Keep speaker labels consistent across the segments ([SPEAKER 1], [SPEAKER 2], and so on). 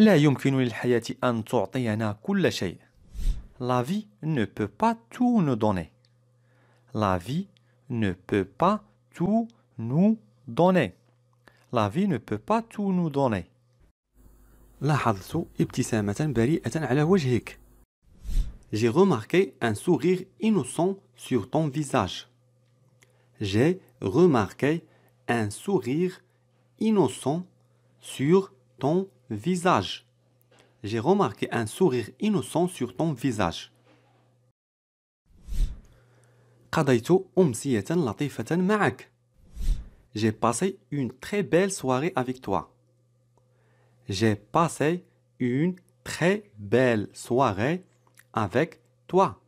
[SPEAKER 1] La vie ne peut pas tout nous donner. La vie ne peut pas tout nous donner. La vie ne peut pas tout nous donner. J'ai remarqué un sourire innocent sur ton visage. J'ai remarqué un sourire innocent sur ton visage. Visage. J'ai remarqué un sourire innocent sur ton visage. J'ai passé une très belle soirée avec toi. J'ai passé une très belle soirée avec toi.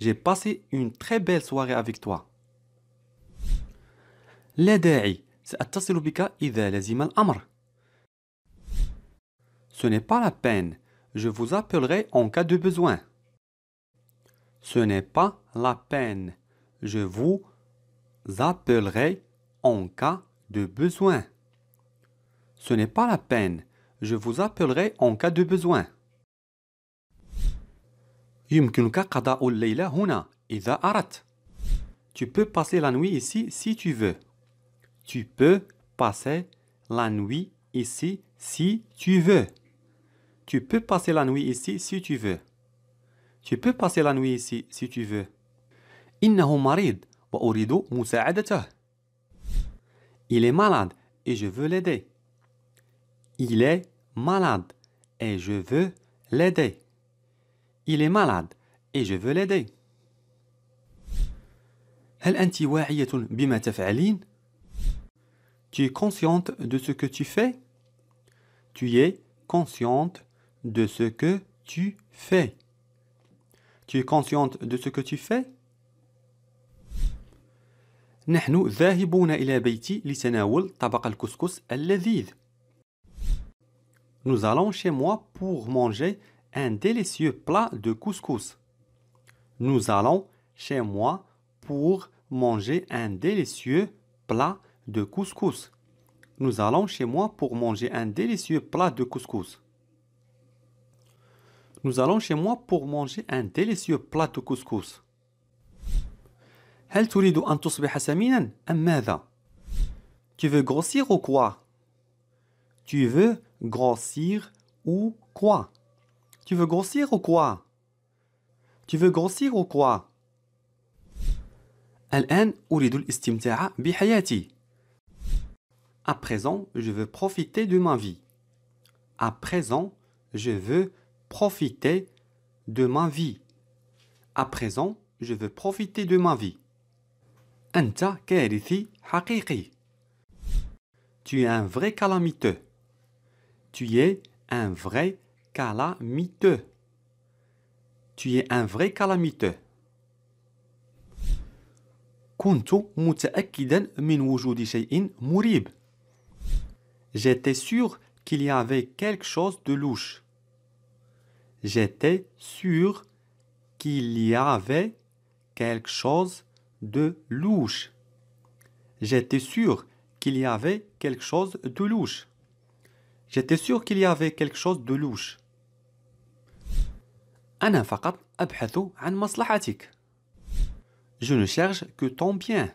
[SPEAKER 1] J'ai passé une très belle soirée avec toi. لا داعي سأتصل بك ce n'est pas la peine, je vous appellerai en cas de besoin. Ce n'est pas la peine, je vous appellerai en cas de besoin. Ce n'est pas la peine, je vous appellerai en cas de besoin. Tu peux passer la nuit ici si tu veux. Tu peux passer la nuit ici si tu veux. Tu peux passer la nuit ici si tu veux. Tu peux passer la nuit ici si tu veux. Il est malade et je veux l'aider. Il est malade et je veux l'aider. Il est malade et je veux l'aider. Tu es consciente de ce que tu fais? Tu es consciente de ce que tu fais. Tu es consciente de ce que tu fais Nous allons chez moi pour manger un délicieux plat de couscous. Nous allons chez moi pour manger un délicieux plat de couscous. Nous allons chez moi pour manger un délicieux plat de couscous nous allons chez moi pour manger un délicieux plat plateau couscous. هل تريد تصبح سمينا Tu veux grossir ou quoi? Tu veux grossir ou quoi? Tu veux grossir ou quoi? Tu veux grossir ou quoi? الآن À présent, je veux profiter de ma vie. À présent, je veux profiter de ma vie. À présent, je veux profiter de ma vie. Tu es un vrai calamiteux. Tu es un vrai calamiteux. Tu es un vrai calamiteux. J'étais sûr qu'il y avait quelque chose de louche. J'étais sûr qu'il y avait quelque chose de louche. J'étais sûr qu'il y avait quelque chose de louche. J'étais sûr qu'il y avait quelque chose de louche. أنا فقط أبحث عن Je ne cherche que ton bien.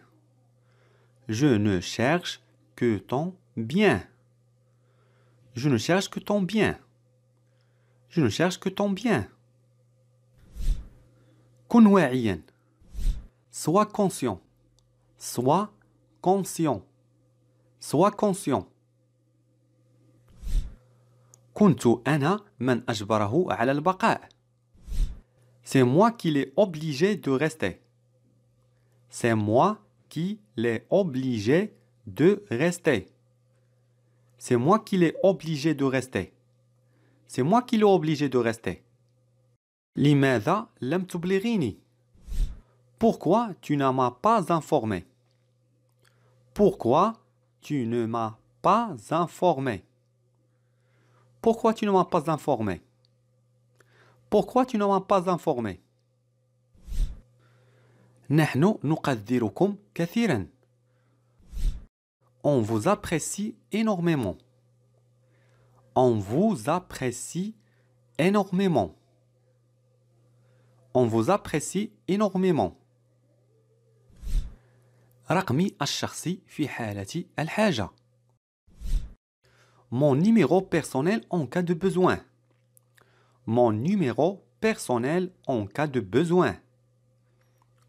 [SPEAKER 1] Je ne cherche que ton bien. Je ne cherche que ton bien. Je ne cherche que ton bien. Sois conscient. Sois conscient. Sois conscient. C'est moi qui l'ai obligé de rester. C'est moi qui l'ai obligé de rester. C'est moi qui l'ai obligé de rester. C'est moi qui l'ai obligé de rester. Pourquoi tu ne m'as pas informé? Pourquoi tu ne m'as pas informé? Pourquoi tu ne m'as pas informé? Pourquoi tu ne m'as pas informé? On vous apprécie énormément. On vous apprécie énormément. On vous apprécie énormément. رقمي الشخصي في حالة الحاجة. Mon numéro personnel en cas de besoin. Mon numéro personnel en cas de besoin.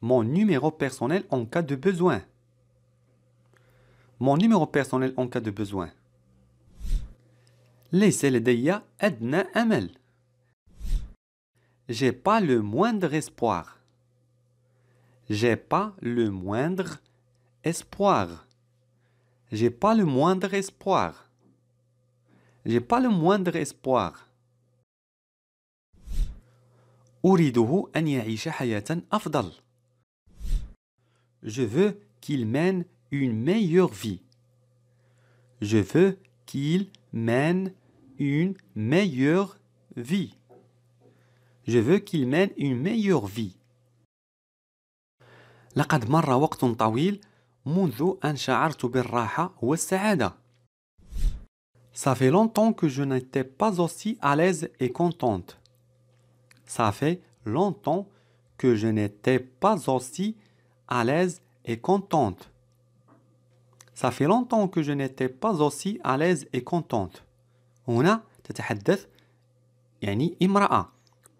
[SPEAKER 1] Mon numéro personnel en cas de besoin. Mon numéro personnel en cas de besoin. ليس لدي أدنى أمل. J'ai pas le moindre espoir. J'ai pas le moindre espoir. J'ai pas le moindre espoir. J'ai pas le moindre espoir. أريده أن يعيش حياة أفضل. Je veux qu'il mène une meilleure vie. Je veux qu'il mène une meilleure vie. Je veux qu'il mène une meilleure vie. لقد مر وقت طويل منذ أن شعرت بالراحة Ça fait longtemps que je n'étais pas aussi à l'aise et contente. Ça fait longtemps que je n'étais pas aussi à l'aise et contente. Ça fait longtemps que je n'étais pas aussi à l'aise et contente. هنا تتحدث يعني imra'a »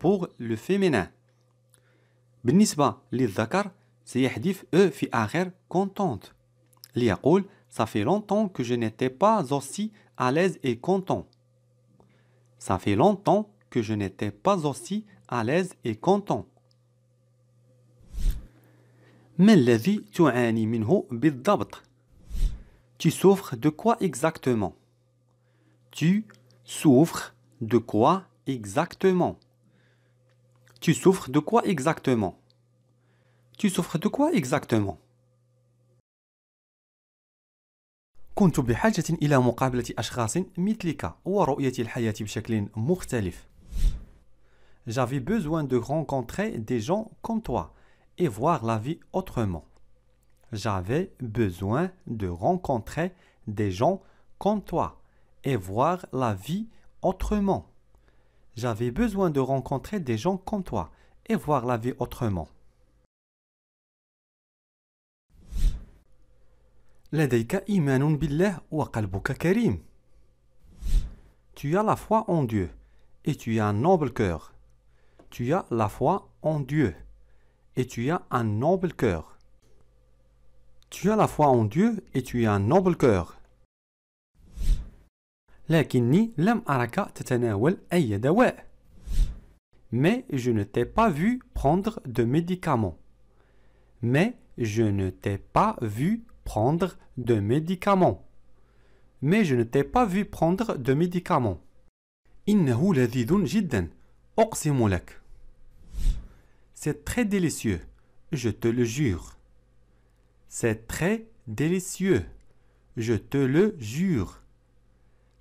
[SPEAKER 1] pour le féminin بالنسبة للذكر سيحذف e في آخر contente ليقول ça fait longtemps que je n'étais pas aussi à l'aise et content ça fait longtemps que je n'étais pas aussi à l'aise et content ما الذي تعاني منه بالضبط tu souffres de quoi exactement tu souffres de quoi exactement Tu souffres de quoi exactement Tu souffres de quoi exactement بحاجة إلى مقابلة أشخاص مثلك الحياة بشكل مختلف. J'avais besoin de rencontrer des gens comme toi et voir la vie autrement. J'avais besoin de rencontrer des gens comme toi et voir la vie autrement. J'avais besoin de rencontrer des gens comme toi et voir la vie autrement. Tu as la foi en Dieu et tu as un noble cœur. Tu as la foi en Dieu et tu as un noble cœur. Tu as la foi en Dieu et tu as un noble cœur. Mais je ne t'ai pas vu prendre de médicaments. Mais je ne t'ai pas vu prendre de médicaments. Mais je ne t'ai pas vu prendre de médicaments. C'est très délicieux. Je te le jure. C'est très délicieux. Je te le jure.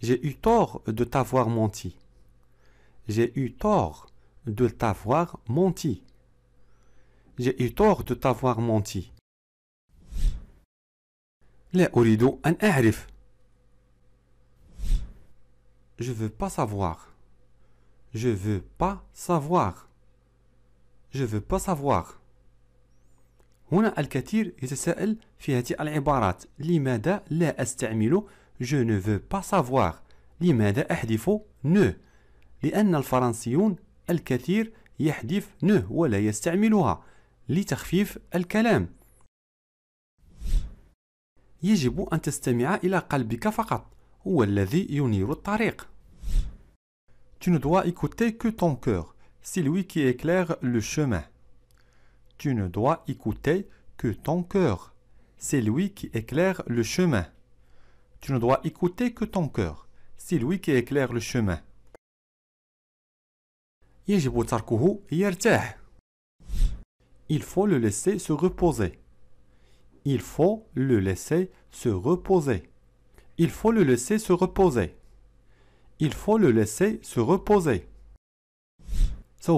[SPEAKER 1] J'ai eu tort de t'avoir menti. J'ai eu tort de t'avoir menti. J'ai eu tort de t'avoir menti. Les أريد Je veux pas savoir. Je veux pas savoir. Je veux pas savoir. هنا الكثير يتساءل في هذه العبارات لماذا لا أستعمل je ne veux pas savoir لماذا أحذف ne لأن الفرنسيون الكثير يحذف نو ولا يستعملها لتخفيف الكلام يجب أن تستمع إلى قلبك فقط هو الذي ينير الطريق Tu ne dois écouter que ton cœur, c'est lui qui éclaire le chemin. tu ne dois écouter que ton cœur. C'est lui qui éclaire le chemin. Tu ne dois écouter que ton cœur. C'est lui qui éclaire le chemin. Il faut le laisser se reposer. Il faut le laisser se reposer. Il faut le laisser se reposer. Il faut le laisser se reposer. Je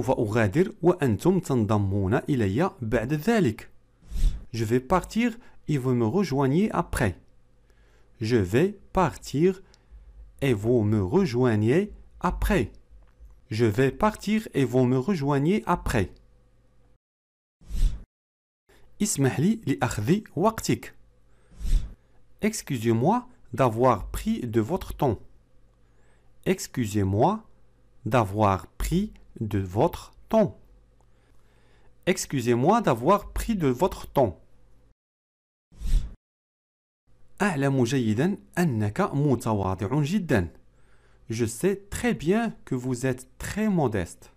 [SPEAKER 1] vais partir et vous me rejoignez après. Je vais partir et vous me rejoignez après. Je vais partir et vous me rejoignez après. Excusez-moi d'avoir pris de votre temps. Excusez-moi d'avoir pris de votre temps. Excusez-moi d'avoir pris de votre temps. Je sais très bien que vous êtes très modeste.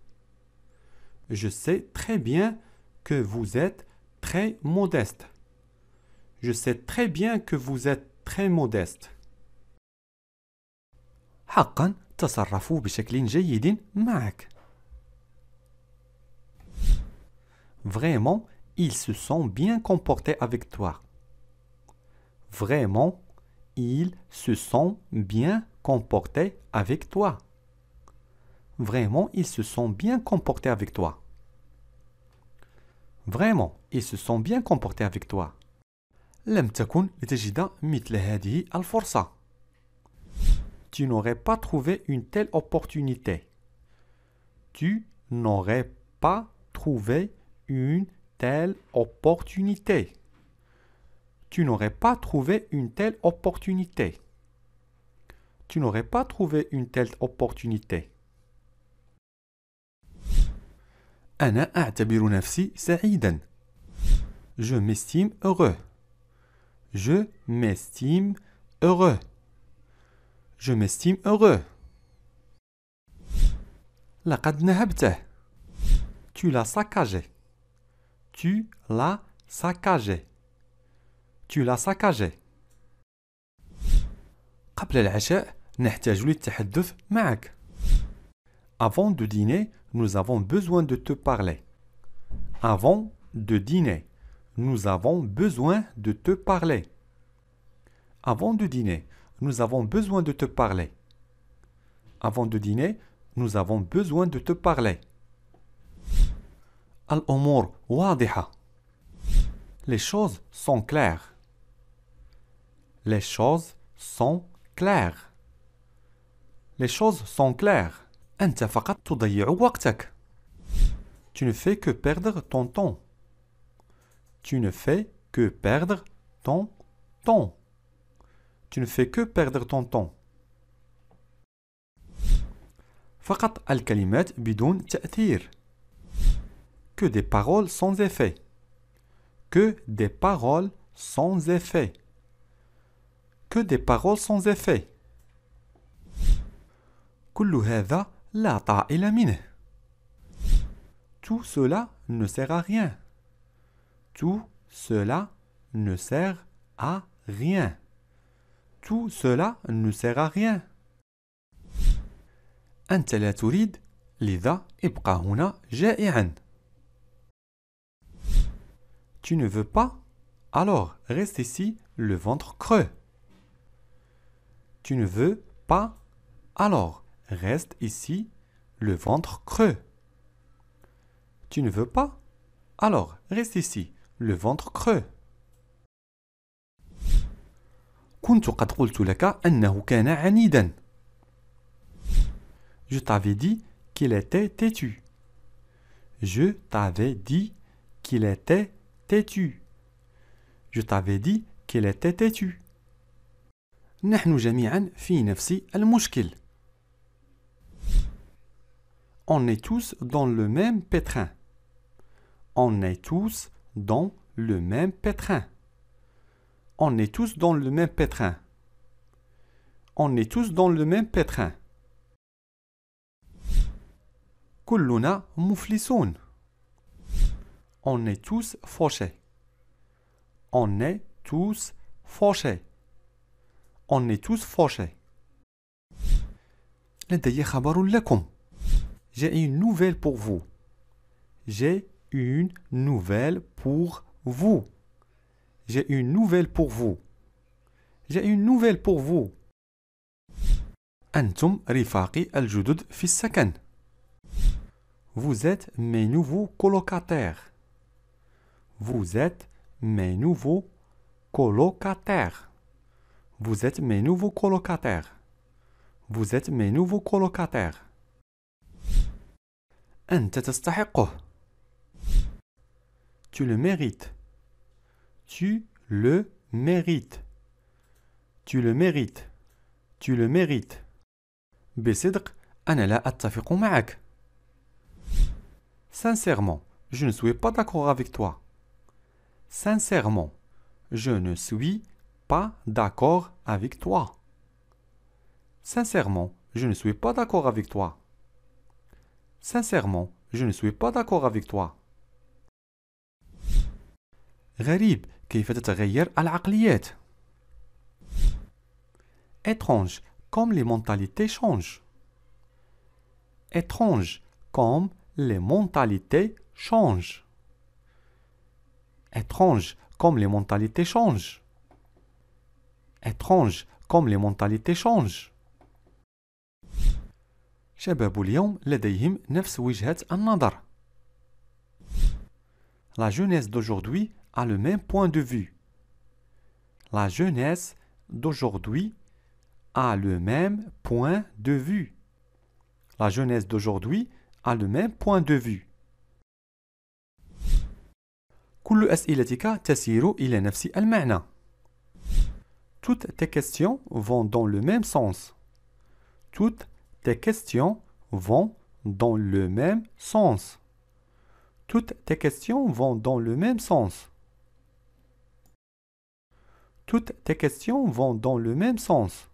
[SPEAKER 1] Je sais très bien que vous êtes très modeste. Je sais très bien que vous êtes très modeste. حقا بشكل Vraiment, ils se sont bien comportés avec toi. Vraiment, ils se sont bien comportés avec toi. Vraiment, ils se sont bien comportés avec toi. Vraiment, ils se sont bien comportés avec toi. Tu n'aurais pas trouvé une telle opportunité. Tu n'aurais pas trouvé une telle opportunité. Tu n'aurais pas trouvé une telle opportunité. Tu n'aurais pas trouvé une telle opportunité. Je m'estime heureux. Je m'estime heureux. Je m'estime heureux. La Tu l'as saccagé. Tu l'as saccagé. Tu l'as saccagé. Avant de dîner, nous avons besoin de te parler. Avant de dîner, nous avons besoin de te parler. Avant de dîner, nous avons besoin de te parler. Avant de dîner, nous avons besoin de te parler. الأمور واضحة. Les choses sont claires. Les choses sont claires. Les choses sont claires. أنت فقط Tu ne fais que perdre ton temps. Tu ne fais que perdre ton temps. Tu ne fais que perdre ton temps. فقط الكلمات بدون تأثير que des paroles sans effet. Que des paroles sans effet. Que des paroles sans effet. Tout cela ne sert à rien. Tout cela ne sert à rien. Tout cela ne sert à rien. Tu ne veux pas Alors reste ici le ventre creux. Tu ne veux pas Alors reste ici le ventre creux. Tu ne veux pas Alors reste ici le ventre creux. Je t'avais dit qu'il était têtu. Je t'avais dit qu'il était têtu. Je t'avais dit qu'elle était têtue. جميعا في نفس المشكل. On est tous dans le même pétrin. On est tous dans le même pétrin. On est tous dans le même pétrin. On est tous dans le même pétrin. كلنا مفلسون. On est tous fauchés. On est tous fauchés. On est tous fauchés. J'ai une nouvelle pour vous. J'ai une nouvelle pour vous. J'ai une nouvelle pour vous. J'ai une nouvelle pour vous. Vous êtes mes nouveaux colocataires. Vous êtes mes nouveaux colocataires. Vous êtes mes nouveaux colocataires. Vous êtes mes nouveaux colocataires. Tu le mérites. Tu le mérites. Tu le mérites. Tu le mérites. Sincèrement, je ne suis pas d'accord avec toi. Sincèrement, je ne suis pas d'accord avec toi. Sincèrement, je ne suis pas d'accord avec toi. Sincèrement, je ne suis pas d'accord avec toi. غريب كيف تتغير العقليات. Étrange comme les mentalités changent. Étrange comme les mentalités changent. Étrange comme les mentalités changent. Étrange comme les mentalités changent. شباب اليوم La jeunesse d'aujourd'hui a le même point de vue. La jeunesse d'aujourd'hui a le même point de vue. La jeunesse d'aujourd'hui a le même point de vue. كل تسير نفس المعنى. Toutes tes questions vont dans le même sens. Toutes tes questions vont dans le même sens. Toutes tes questions vont dans le même sens. Toutes tes questions vont dans le même sens.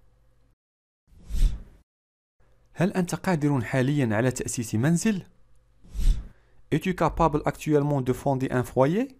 [SPEAKER 1] هل أنت قادر حاليا على منزل؟ Es-tu capable actuellement de fonder un foyer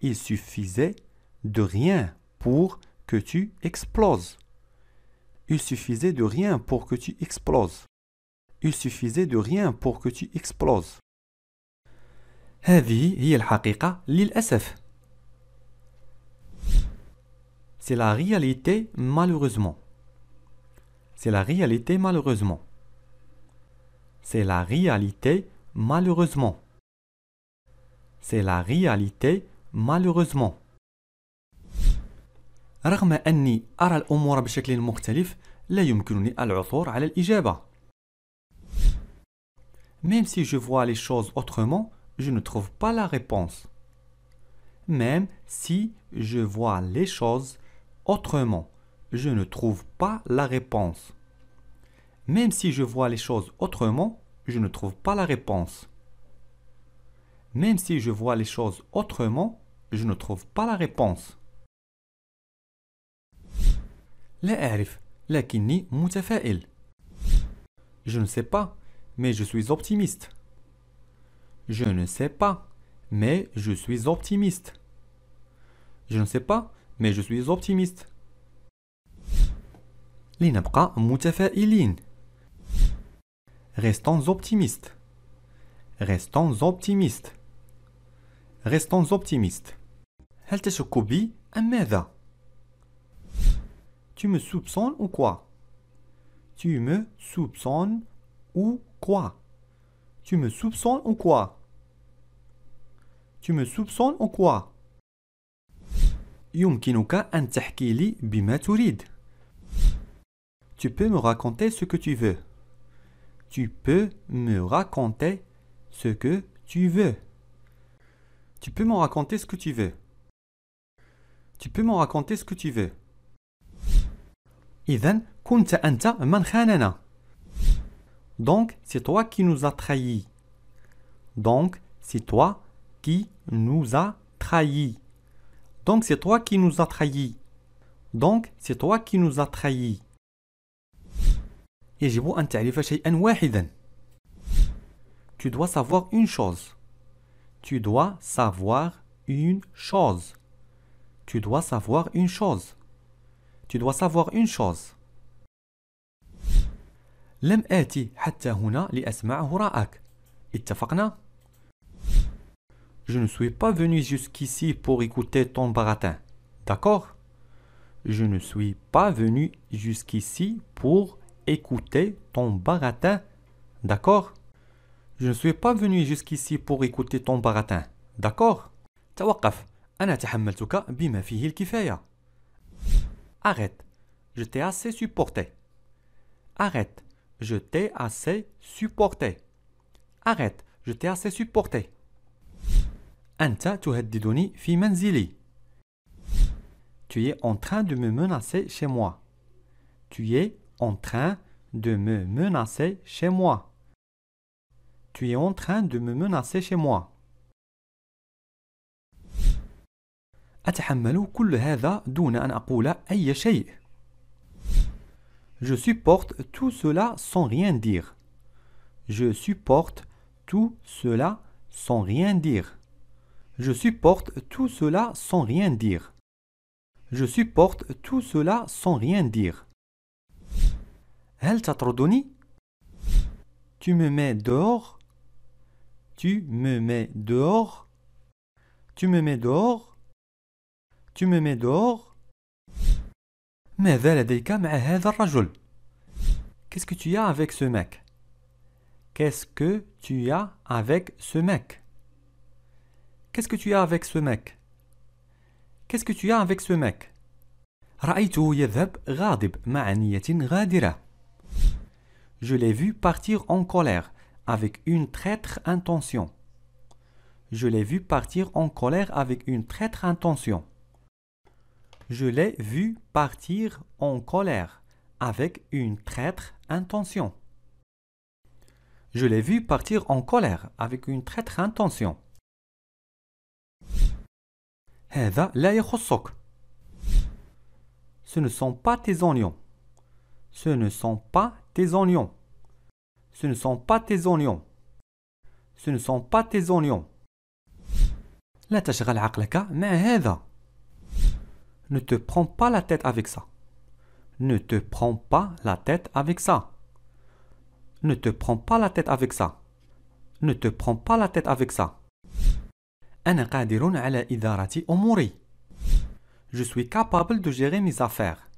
[SPEAKER 1] il suffisait de rien pour que tu exploses. Il suffisait de rien pour que tu exploses. Il suffisait de rien pour que tu exploses. C'est la réalité malheureusement. C'est la réalité malheureusement. C'est la réalité malheureusement. C'est la réalité malheureusement. Même si je vois les choses autrement, je ne trouve pas la réponse. Même si je vois les choses autrement, je ne trouve pas la réponse. Même si je vois les choses autrement, je ne trouve pas la réponse même si je vois les choses autrement, je ne trouve pas la réponse. Je ne sais pas, mais je suis optimiste. Je ne sais pas, mais je suis optimiste. Je ne sais pas, mais je suis optimiste. Restons optimistes. Restons optimistes restons optimistes. هل تشك بي أم Tu me soupçonnes ou quoi? Tu me soupçonnes ou quoi? Tu me soupçonnes ou quoi? Tu me soupçonnes ou quoi? يمكنك أن تحكي Tu peux me raconter ce que tu veux. Tu peux me raconter ce que tu veux. Tu peux me raconter ce que tu veux. Tu peux me raconter ce que tu veux. Donc, c'est toi qui nous as trahis. Donc, c'est toi qui nous as trahis. Donc, c'est toi qui nous as trahis. Donc, c'est toi qui nous as trahis. Tu dois savoir une chose. Tu dois savoir une chose. Tu dois savoir une chose. Tu dois savoir une chose. Je ne suis pas venu jusqu'ici pour écouter ton baratin. D'accord Je ne suis pas venu jusqu'ici pour écouter ton baratin. D'accord je ne suis pas venu jusqu'ici pour écouter ton baratin, d'accord توقف anat بما فيه Arrête, je t'ai assez supporté. Arrête, je t'ai assez supporté. Arrête, je t'ai assez supporté. تهددني في Tu es en train de me menacer chez moi. Tu es en train de me menacer chez moi. Tu es en train de me menacer chez moi. دون أن Je supporte tout cela sans rien dire. Je supporte tout cela sans rien dire. Je supporte tout cela sans rien dire. Je supporte tout cela sans rien dire. هل تطردني؟ Tu me mets dehors tu me mets dehors. Tu me mets dehors. Tu me mets dehors. Qu'est-ce que tu as avec ce mec Qu'est-ce que tu as avec ce mec Qu'est-ce que tu as avec ce mec Qu'est-ce que tu as avec ce mec Je l'ai vu partir en colère avec une traître intention. Je l'ai vu partir en colère avec une traître intention. Je l'ai vu partir en colère avec une traître intention. Je l'ai vu partir en colère avec une traître intention. Ce ne sont pas tes oignons. Ce ne sont pas tes oignons. Ce ne sont pas tes oignons. Ce ne sont pas tes oignons. Ne te prends pas la tête avec ça. Ne te prends pas la tête avec ça. Ne te prends pas la tête avec ça. Ne te prends pas la tête avec ça. Je suis capable de gérer mes affaires.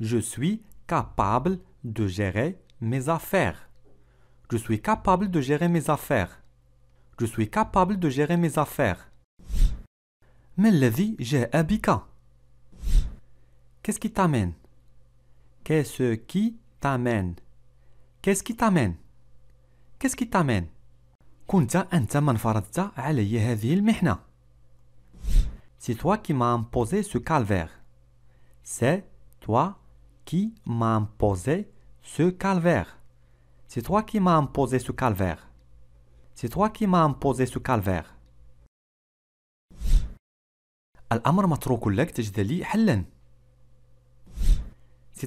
[SPEAKER 1] Je suis capable de gérer mes affaires. Je suis capable de gérer mes affaires. Je suis capable de gérer mes affaires. Mais vie, j'ai un bika. Qu'est-ce qui t'amène Qu'est-ce qui t'amène Qu'est-ce qui t'amène Qu'est-ce qui t'amène C'est toi qui m'a imposé ce calvaire. C'est toi qui m'as imposé ce calvaire. C'est toi qui m'as imposé ce calvaire. C'est toi qui m'as imposé ce calvaire. C'est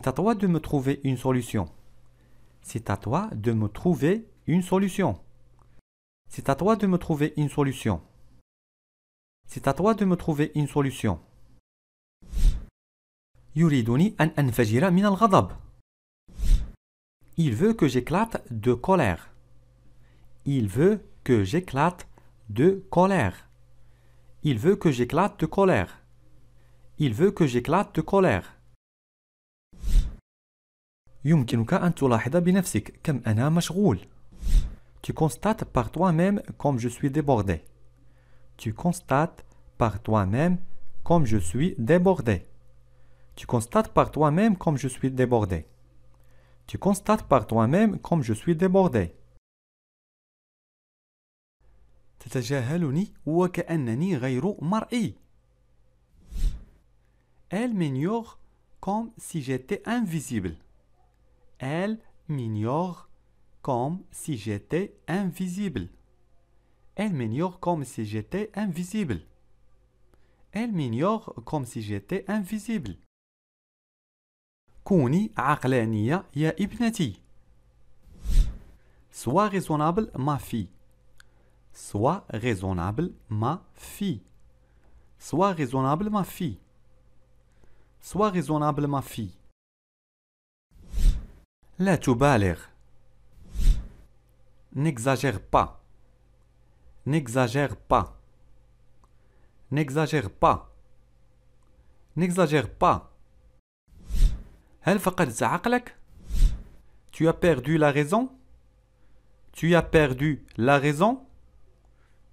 [SPEAKER 1] à toi de me trouver une solution. C'est à toi de me trouver une solution. C'est à toi de me trouver une solution. C'est à toi de me trouver une solution. Il veut que j'éclate de colère. Il veut que j'éclate de colère. Il veut que j'éclate de colère. Il veut que j'éclate de colère. Tu constates par toi-même comme je suis débordé. Tu constates par toi-même comme je suis débordé. Tu constates par toi-même comme je suis débordé. Tu constates par toi-même comme je suis débordé. تتجاهلني Elle m'ignore comme si j'étais invisible. Elle m'ignore comme si j'étais invisible. Elle m'ignore comme si j'étais invisible. Elle m'ignore comme si j'étais invisible. كوني عقلانية يا ابنتي سوا ريزونابل ما في سوا ريزونابل ما في سوا ريزونابل ما في سوا ريزونابل ما في لا تبالغ نكزاجيغ با نكزاجيغ با نكزاجيغ با نكزاجيغ با Tu as perdu la raison Tu as perdu la raison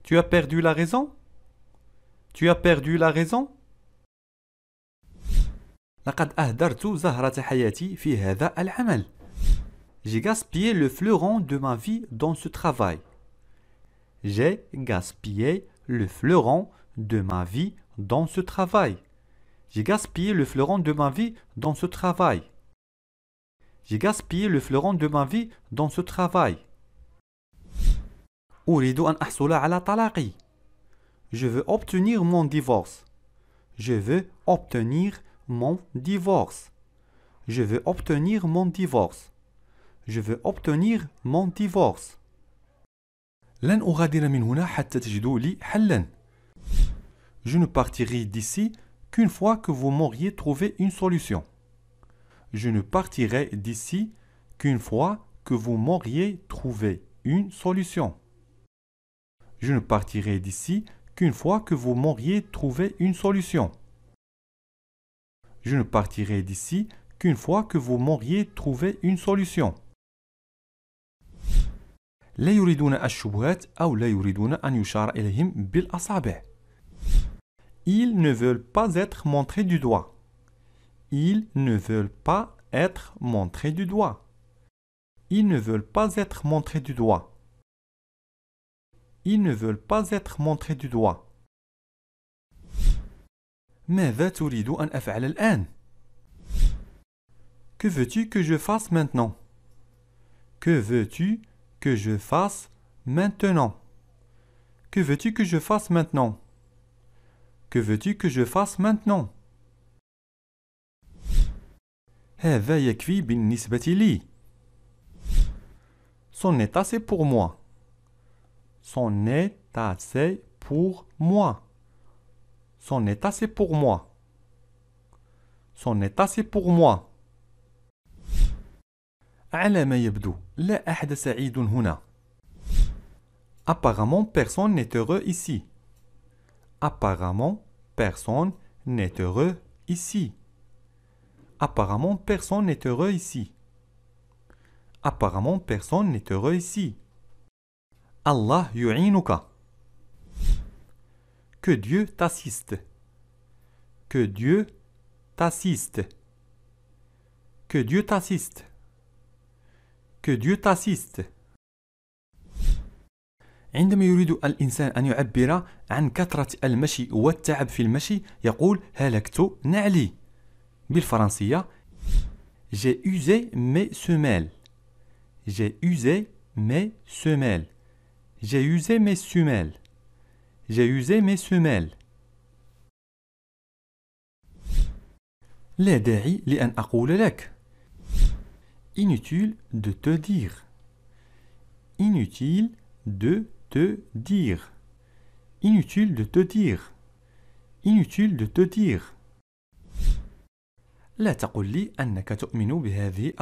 [SPEAKER 1] Tu as perdu la raison Tu as perdu la raison J'ai gaspillé le fleuron de ma vie dans ce travail. J'ai gaspillé le fleuron de ma vie dans ce travail. J'ai gaspillé le fleuron de ma vie dans ce travail. J'ai gaspillé le fleuron de ma vie dans ce travail. Je veux obtenir mon divorce. Je veux obtenir mon divorce. Je veux obtenir mon divorce. Je veux obtenir mon divorce. Je ne partirai d'ici qu'une fois que vous m'auriez trouvé une solution. Je ne partirai d'ici qu'une fois que vous m'auriez trouvé une solution. Je ne partirai d'ici qu'une fois que vous m'auriez trouvé une solution. Je ne partirai d'ici qu'une fois que vous m'auriez trouvé une solution. Ils ne veulent pas être montrés du doigt. Ils ne veulent pas être montrés du doigt. Ils ne veulent pas être montrés du doigt. Ils ne veulent pas être montrés du doigt. Que veux-tu que je fasse maintenant Que veux-tu que je fasse maintenant Que veux-tu que je fasse maintenant que veux-tu que je fasse maintenant eh, veille Son est assez pour moi. Son est assez pour moi. Son est assez pour moi. Son est assez pour moi. Apparemment personne n'est heureux ici. Apparemment, personne n'est heureux ici. Apparemment, personne n'est heureux ici. Apparemment, personne n'est heureux ici. Allah yu'inuka. Que Dieu t'assiste. Que Dieu t'assiste. Que Dieu t'assiste. Que Dieu t'assiste. عندما يريد الإنسان أن يعبر عن كثرة المشي والتعب في المشي يقول هلكت نعلي بالفرنسية J'ai usé mes semelles. J'ai usé mes semelles. J'ai usé mes semelles. J'ai usé mes semelles. لا داعي لأن أقول لك. Inutile de te dire. Inutile de te dire. Inutile de te dire. Inutile de te dire. لا تقل لي أنك تؤمن بهذه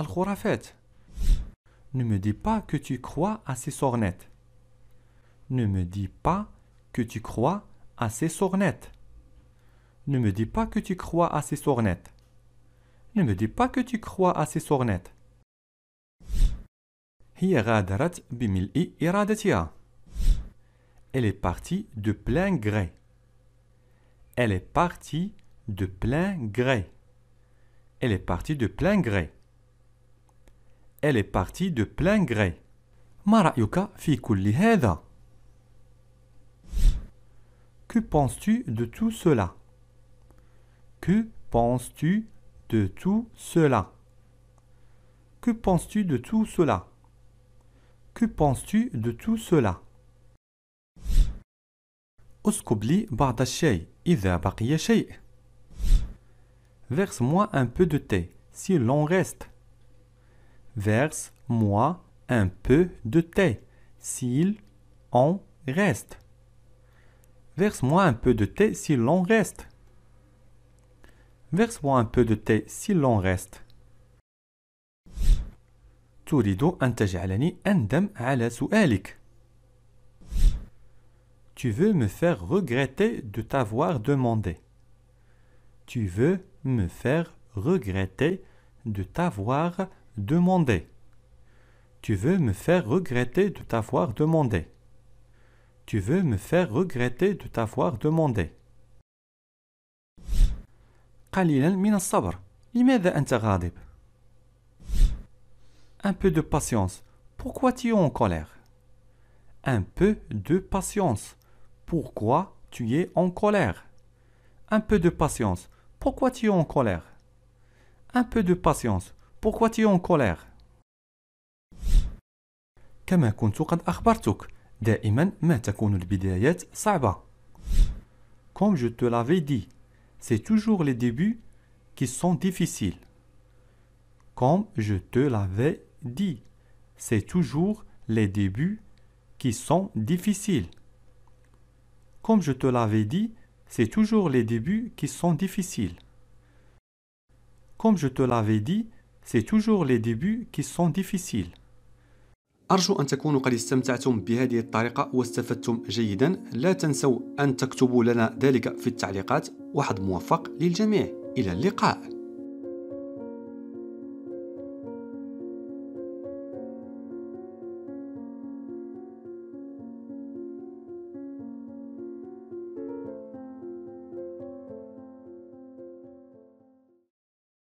[SPEAKER 1] Ne me dis pas que tu crois à ces sornettes. Ne me dis pas que tu crois à ces sornettes. Ne me dis pas que tu crois à ces sornettes. Ne me dis pas que tu crois à ces sornettes. هي غادرت elle est partie de plein gré. Elle est partie de plein gré. Elle est partie de plein gré. Elle est partie de plein gré. Marayuka ra'yuka fi Que penses-tu de tout cela? Que penses-tu de tout cela? Que penses-tu de tout cela? Que penses-tu de tout cela? اسكب لي بعض الشاي إذا بقي Verse-moi un peu de thé si l'on reste. Verse-moi un peu de thé s'il en reste. Verse-moi un peu de thé si l'on reste. Verse-moi un peu de thé si l'on reste. Tu veux me faire regretter de t'avoir demandé. Tu veux me faire regretter de t'avoir demandé. Tu veux me faire regretter de t'avoir demandé. Tu veux me faire regretter de t'avoir demandé. Un peu de patience. Pourquoi tu es en colère? Un peu de patience pourquoi tu es en colère. Un peu de patience, pourquoi tu es en colère. Un peu de patience, pourquoi tu es en colère. Comme je te l'avais dit, c'est toujours les débuts qui sont difficiles. Comme je te l'avais dit, c'est toujours les débuts qui sont difficiles. Comme je te l'avais dit, c'est toujours les débuts qui sont difficiles. Comme je te l'avais dit, c'est toujours les débuts qui sont difficiles. أرجو أن تكونوا قد استمتعتم بهذه الطريقة واستفدتم جيدا لا تنسوا أن تكتبوا لنا ذلك في التعليقات واحد موفق للجميع إلى اللقاء